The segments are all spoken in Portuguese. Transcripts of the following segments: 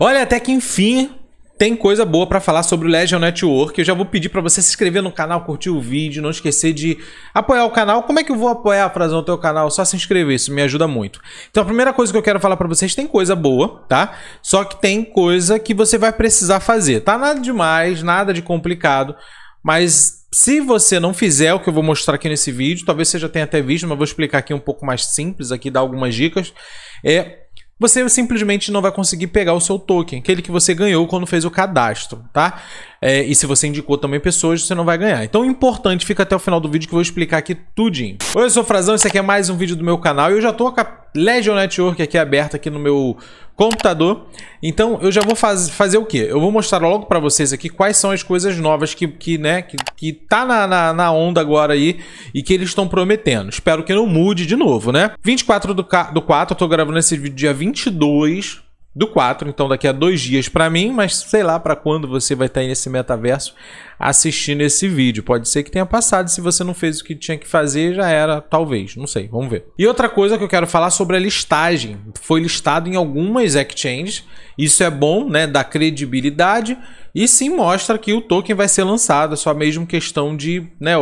Olha, até que enfim tem coisa boa para falar sobre o Legion Network. Eu já vou pedir para você se inscrever no canal, curtir o vídeo, não esquecer de apoiar o canal. Como é que eu vou apoiar a o teu canal? Só se inscrever, isso me ajuda muito. Então a primeira coisa que eu quero falar para vocês, tem coisa boa, tá? Só que tem coisa que você vai precisar fazer. Tá nada demais, nada de complicado, mas se você não fizer o que eu vou mostrar aqui nesse vídeo, talvez você já tenha até visto, mas vou explicar aqui um pouco mais simples aqui, dar algumas dicas. É, você simplesmente não vai conseguir pegar o seu token, aquele que você ganhou quando fez o cadastro, tá? É, e se você indicou também pessoas, você não vai ganhar. Então, importante, fica até o final do vídeo que eu vou explicar aqui tudinho. Oi, eu sou o Frazão, esse aqui é mais um vídeo do meu canal e eu já tô Legion Network aqui aberta aqui no meu computador. Então eu já vou faz, fazer o quê? Eu vou mostrar logo para vocês aqui quais são as coisas novas que, que né, que, que tá na, na, na onda agora aí e que eles estão prometendo. Espero que não mude de novo, né? 24 do, do 4, eu tô gravando esse vídeo dia 22, do 4, então daqui a dois dias para mim, mas sei lá para quando você vai estar tá aí nesse metaverso assistindo esse vídeo. Pode ser que tenha passado, se você não fez o que tinha que fazer, já era, talvez, não sei, vamos ver. E outra coisa que eu quero falar sobre a listagem. Foi listado em algumas exchanges, isso é bom, né, dá credibilidade e sim mostra que o token vai ser lançado, é só mesmo questão de, né,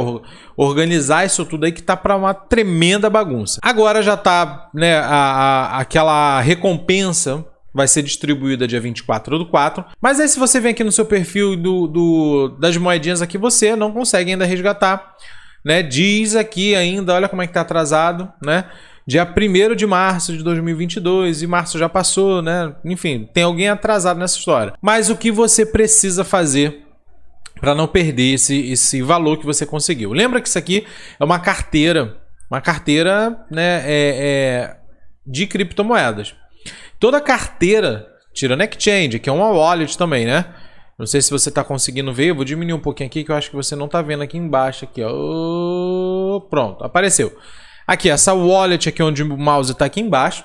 organizar isso tudo aí que tá para uma tremenda bagunça. Agora já tá, né, a, a, aquela recompensa vai ser distribuída dia 24 do 4. Mas aí se você vem aqui no seu perfil do, do, das moedinhas aqui, você não consegue ainda resgatar. Né? Diz aqui ainda, olha como é que tá atrasado, né? Dia 1 de março de 2022 e março já passou, né? Enfim, tem alguém atrasado nessa história. Mas o que você precisa fazer para não perder esse, esse valor que você conseguiu? Lembra que isso aqui é uma carteira, uma carteira né, é, é de criptomoedas toda a carteira, tirando Exchange, que é uma wallet também, né? Não sei se você está conseguindo ver, eu vou diminuir um pouquinho aqui que eu acho que você não está vendo aqui embaixo aqui, ó. Pronto, apareceu. Aqui, essa wallet aqui onde o mouse está aqui embaixo.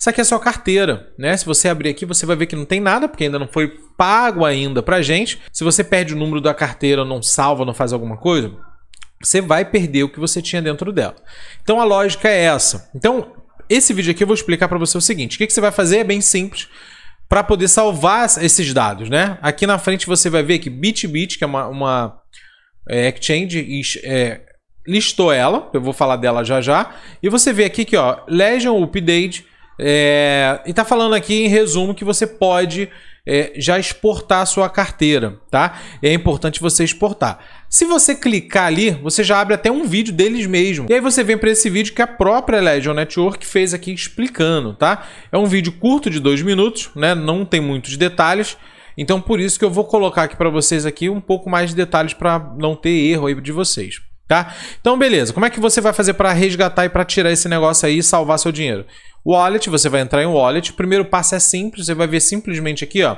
isso aqui é a sua carteira, né? Se você abrir aqui, você vai ver que não tem nada, porque ainda não foi pago ainda pra gente. Se você perde o número da carteira, não salva, não faz alguma coisa, você vai perder o que você tinha dentro dela. Então a lógica é essa. Então, esse vídeo aqui eu vou explicar para você o seguinte. O que, que você vai fazer é bem simples para poder salvar esses dados, né? Aqui na frente você vai ver que Bitbit, que é uma, uma é, exchange, é, listou ela. Eu vou falar dela já já. E você vê aqui que, ó, Legion Update. É, e tá falando aqui em resumo que você pode é, já exportar a sua carteira, tá? É importante você exportar. Se você clicar ali, você já abre até um vídeo deles mesmo. E aí você vem para esse vídeo que a própria Legion Network fez aqui explicando, tá? É um vídeo curto de dois minutos, né? Não tem muitos detalhes. Então por isso que eu vou colocar aqui para vocês aqui um pouco mais de detalhes para não ter erro aí de vocês. Tá? Então, beleza. Como é que você vai fazer para resgatar e para tirar esse negócio aí e salvar seu dinheiro? Wallet, você vai entrar em Wallet. O primeiro passo é simples. Você vai ver simplesmente aqui, ó.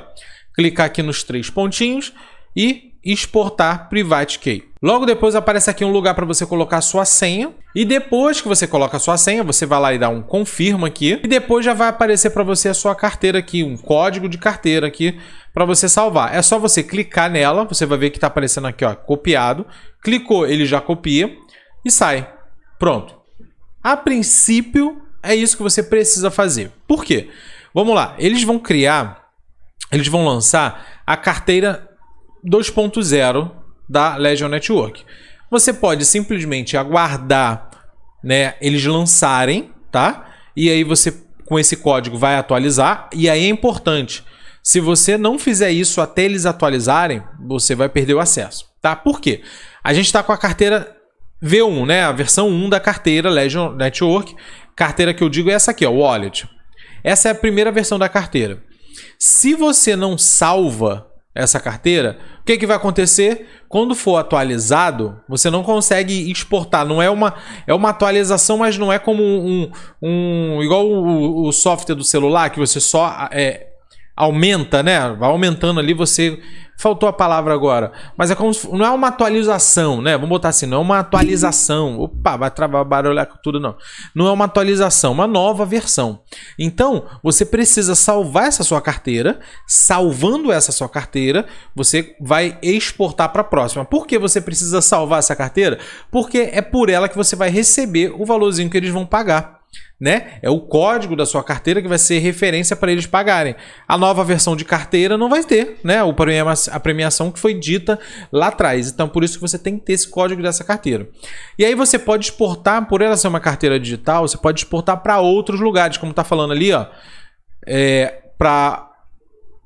Clicar aqui nos três pontinhos e exportar private key. Logo depois aparece aqui um lugar para você colocar a sua senha. E depois que você coloca a sua senha, você vai lá e dá um confirma aqui. E depois já vai aparecer para você a sua carteira aqui, um código de carteira aqui para você salvar. É só você clicar nela, você vai ver que está aparecendo aqui, ó, copiado. Clicou, ele já copia e sai. Pronto. A princípio, é isso que você precisa fazer. Por quê? Vamos lá, eles vão criar, eles vão lançar a carteira 2.0 da Legion Network. Você pode simplesmente aguardar né, eles lançarem, tá? E aí você com esse código vai atualizar e aí é importante. Se você não fizer isso até eles atualizarem, você vai perder o acesso, tá? Por quê? A gente está com a carteira V1, né? A versão 1 da carteira Legion Network. Carteira que eu digo é essa aqui, o Wallet. Essa é a primeira versão da carteira. Se você não salva essa carteira, o que, que vai acontecer? Quando for atualizado, você não consegue exportar. Não é uma, é uma atualização, mas não é como um. um igual o, o software do celular, que você só é, aumenta, né? Vai aumentando ali, você. Faltou a palavra agora. Mas é como se... Não é uma atualização, né? Vamos botar assim, não é uma atualização. Opa, vai travar barulhar com tudo, não. Não é uma atualização, uma nova versão. Então, você precisa salvar essa sua carteira. Salvando essa sua carteira, você vai exportar para a próxima. Por que você precisa salvar essa carteira? Porque é por ela que você vai receber o valorzinho que eles vão pagar né? É o código da sua carteira que vai ser referência para eles pagarem. A nova versão de carteira não vai ter, né? O prêmio, a premiação que foi dita lá atrás. Então, por isso que você tem que ter esse código dessa carteira. E aí você pode exportar, por ela ser uma carteira digital, você pode exportar para outros lugares, como está falando ali, ó, é, para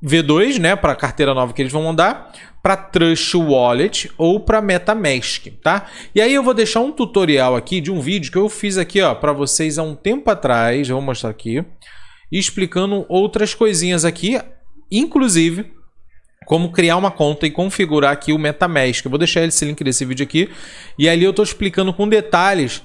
V2, né, para a carteira nova que eles vão mandar, para Trust Wallet ou para MetaMask, tá? E aí eu vou deixar um tutorial aqui de um vídeo que eu fiz aqui, ó, para vocês há um tempo atrás, eu vou mostrar aqui, explicando outras coisinhas aqui, inclusive como criar uma conta e configurar aqui o MetaMask. Eu vou deixar esse link desse vídeo aqui e ali eu estou explicando com detalhes.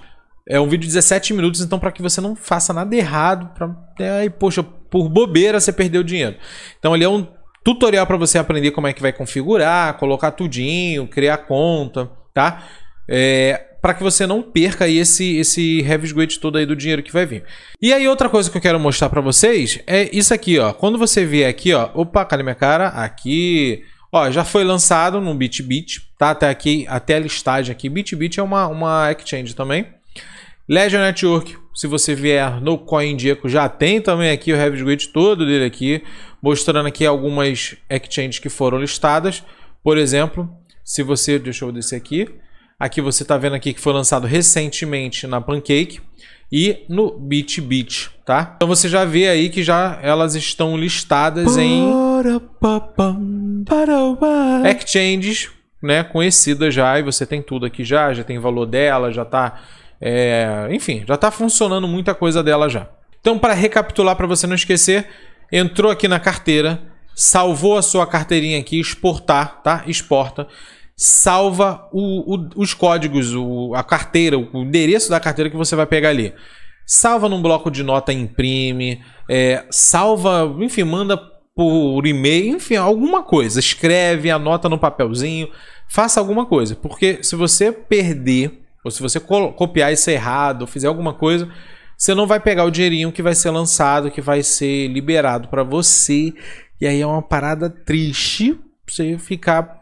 É um vídeo de 17 minutos, então para que você não faça nada errado, para né, aí, poxa, por bobeira você perdeu dinheiro. Então ele é um tutorial para você aprender como é que vai configurar, colocar tudinho, criar conta, tá? É, para que você não perca aí esse esse heavyweight todo aí do dinheiro que vai vir. E aí outra coisa que eu quero mostrar para vocês é isso aqui, ó. Quando você vier aqui, ó, opa, cadê minha cara? Aqui, ó, já foi lançado no Bitbit, tá? Até aqui, até a listagem aqui. Bitbit é uma uma exchange também. Legion Network, se você vier no CoinDieco, já tem também aqui o Heavy Grid todo dele aqui, mostrando aqui algumas exchanges que foram listadas. Por exemplo, se você... Deixa eu descer aqui. Aqui você está vendo aqui que foi lançado recentemente na Pancake e no BitBit, tá? Então você já vê aí que já elas estão listadas em exchanges, né, conhecidas já, e você tem tudo aqui já, já tem valor dela, já tá é, enfim, já está funcionando muita coisa dela já. Então, para recapitular, para você não esquecer, entrou aqui na carteira, salvou a sua carteirinha aqui, exportar, tá? Exporta. Salva o, o, os códigos, o, a carteira, o endereço da carteira que você vai pegar ali. Salva num bloco de nota, imprime, é, salva, enfim, manda por e-mail, enfim, alguma coisa. Escreve, anota no papelzinho, faça alguma coisa. Porque se você perder ou se você co copiar isso errado, fizer alguma coisa, você não vai pegar o dinheirinho que vai ser lançado, que vai ser liberado para você. E aí é uma parada triste você ficar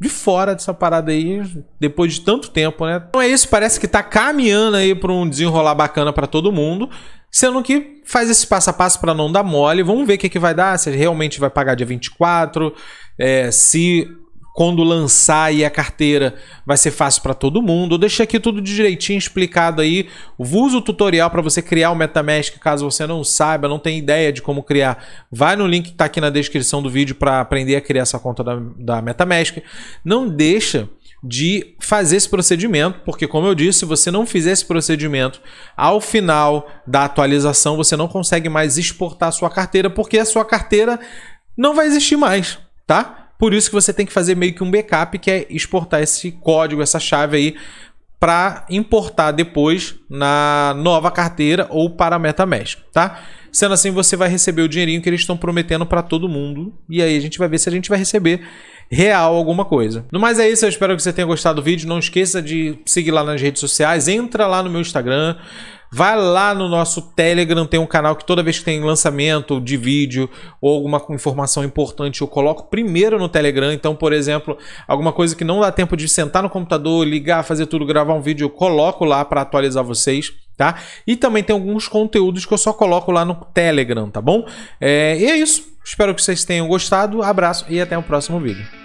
de fora dessa parada aí depois de tanto tempo, né? Então é isso, parece que tá caminhando aí para um desenrolar bacana para todo mundo. Sendo que faz esse passo a passo para não dar mole. Vamos ver o que, que vai dar, se realmente vai pagar dia 24, é, se quando lançar aí a carteira vai ser fácil para todo mundo. Eu deixei aqui tudo direitinho explicado aí. Usa o tutorial para você criar o MetaMask, caso você não saiba, não tenha ideia de como criar. Vai no link que está aqui na descrição do vídeo para aprender a criar essa conta da, da MetaMask. Não deixa de fazer esse procedimento, porque como eu disse, se você não fizer esse procedimento ao final da atualização, você não consegue mais exportar a sua carteira, porque a sua carteira não vai existir mais, tá? Por isso que você tem que fazer meio que um backup, que é exportar esse código, essa chave aí, para importar depois na nova carteira ou para a MetaMask, tá? Sendo assim, você vai receber o dinheirinho que eles estão prometendo para todo mundo. E aí a gente vai ver se a gente vai receber real alguma coisa. No mais é isso, eu espero que você tenha gostado do vídeo. Não esqueça de seguir lá nas redes sociais, entra lá no meu Instagram, Vai lá no nosso Telegram, tem um canal que toda vez que tem lançamento de vídeo ou alguma informação importante eu coloco primeiro no Telegram. Então, por exemplo, alguma coisa que não dá tempo de sentar no computador, ligar, fazer tudo, gravar um vídeo, eu coloco lá para atualizar vocês. Tá? E também tem alguns conteúdos que eu só coloco lá no Telegram, tá bom? É, e é isso. Espero que vocês tenham gostado. Abraço e até o próximo vídeo.